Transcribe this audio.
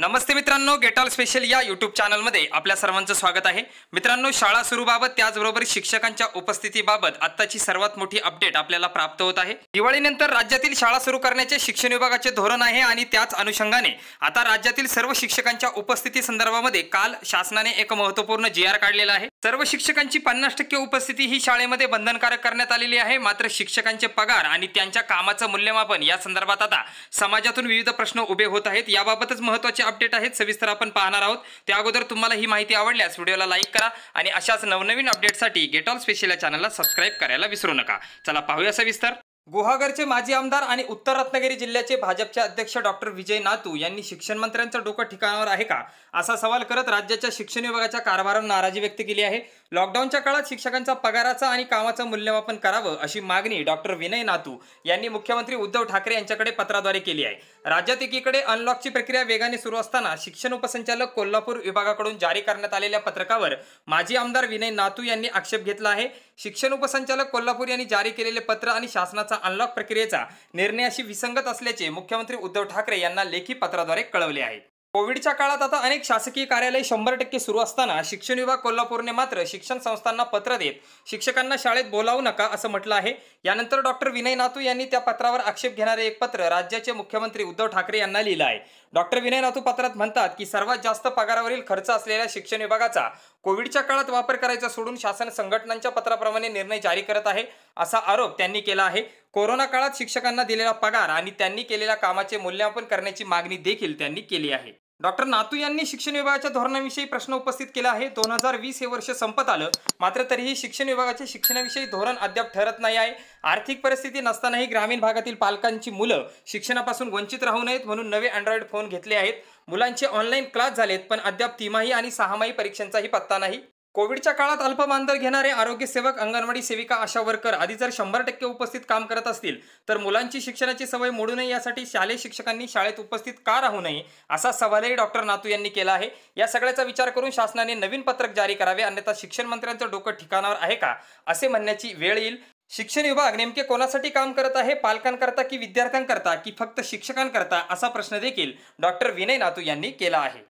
नमस्ते मित्रांनो get all special या YouTube चॅनलमध्ये आपल्या सर्वांचं स्वागत आहे मित्रांनो शाळा सुरूबाबत त्याचबरोबर शिक्षकांच्या उपस्थितीबाबत आत्ताची सर्वात मोठी अपडेट आपल्याला प्राप्त होत आहे दिवाळीनंतर राज्यातील शाळा सुरू करण्याचे शिक्षण विभागाचे धोरण आहे आणि त्याच अनुषंगाने आता राज्यातील सर्व शिक्षकांच्या उपस्थिती संदर्भामध्ये काल शासनाने एक महत्वपूर्ण जी आर काढलेला आहे सर्व शिक्षकांची पन्नास टक्के उपस्थिती ही शाळेमध्ये बंधनकारक करण्यात आलेली आहे मात्र शिक्षकांचे पगार आणि त्यांच्या कामाचं मूल्यमापन या संदर्भात आता समाजातून विविध प्रश्न उभे होत आहेत याबाबतच महत्वाचे अपडेट आहेत सविस्तर आपण पाहणार आहोत त्या अगोदर तुम्हाला ही माहिती आवडल्यास व्हिडिओला लाईक करा आणि अशाच नवनवीन अपडेटसाठी गेट ऑल स्पेशल या चॅनलला सबस्क्राईब करायला विसरू नका चला पाहूया सविस्तर गुहागरचे माजी आमदार आणि उत्तर रत्नागिरी जिल्ह्याचे भाजपचे अध्यक्ष डॉक्टर विजय नातू यांनी शिक्षण मंत्र्यांचं डोकं ठिकाणावर आहे का असा सवाल करत राज्याच्या शिक्षण विभागाच्या कारभारावर नाराजी व्यक्त केली आहे लॉकडाऊनच्या काळात शिक्षकांचा पगाराचा आणि कामाचं मूल्यमापन करावं अशी मागणी डॉक्टर विनय नातू यांनी मुख्यमंत्री उद्धव ठाकरे यांच्याकडे पत्राद्वारे केली आहे राज्यात एकीकडे अनलॉकची प्रक्रिया वेगाने सुरू असताना शिक्षण उपसंचालक कोल्हापूर विभागाकडून जारी करण्यात आलेल्या पत्रकावर माजी आमदार विनय नातू यांनी आक्षेप घेतला आहे शिक्षण उपसंचालक कोल्हापूर यांनी जारी केलेले पत्र आणि शासनाचा अनलॉक प्रक्रियेचा निर्णयाशी विसंगत असल्याचे मुख्यमंत्री उद्धव ठाकरे यांना लेखी पत्राद्वारे कळवले आहे कोविडच्या काळात आता अनेक शासकीय कार्यालय शंभर टक्के सुरू असताना शिक्षण विभाग कोल्हापूरने मात्र शिक्षण संस्थांना पत्र देत शिक्षकांना शाळेत बोलावू नका असं म्हटलं आहे यानंतर डॉक्टर विनय नातू यांनी त्या पत्रावर आक्षेप घेणारे एक पत्र राज्याचे मुख्यमंत्री उद्धव ठाकरे यांना लिहिलं आहे डॉक्टर विनय नातू पत्रात म्हणतात की सर्वात जास्त पगारावरील खर्च असलेल्या शिक्षण विभागाचा कोविडच्या काळात वापर करायचा सोडून शासन संघटनांच्या पत्राप्रमाणे निर्णय जारी करत आहे असा आरोप त्यांनी केला आहे कोरोना काळात शिक्षकांना दिलेला पगार आणि त्यांनी केलेल्या कामाचे मूल्यांकन करण्याची मागणी देखील त्यांनी केली आहे डॉक्टर नातू यांनी शिक्षण विभागाच्या धोरणाविषयी प्रश्न उपस्थित केला आहे दोन हजार वीस हे वर्ष संपत आलं मात्र तरीही शिक्षण विभागाचे शिक्षणाविषयी धोरण अद्याप ठरत नाही आहे आर्थिक परिस्थिती नसतानाही ग्रामीण भागातील पालकांची मुलं शिक्षणापासून वंचित राहू नयेत म्हणून नवे अँड्रॉइड फोन घेतले आहेत मुलांचे ऑनलाईन क्लास झालेत पण अद्याप तिमाही आणि सहामाही परीक्षांचाही पत्ता नाही कोविडच्या काळात अल्प मानधन घेणारे आरोग्य सेवक अंगणवाडी सेविका आशा वर्कर आधी जर शंभर टक्के उपस्थित काम करत असतील तर मुलांची शिक्षणाची सवय मोडू नये यासाठी शालेय शिक्षकांनी शाळेत उपस्थित का राहू नये असा सवालही डॉक्टर नातू यांनी केला आहे या सगळ्याचा विचार करून शासनाने नवीन पत्रक जारी करावे अन्यथा शिक्षण मंत्र्यांचं डोकं ठिकाणावर आहे का असे म्हणण्याची वेळ येईल शिक्षण विभाग नेमके कोणासाठी काम करत आहे पालकांकरता की विद्यार्थ्यांकरता की फक्त शिक्षकांकरता असा प्रश्न देखील डॉक्टर विनय नातू यांनी केला आहे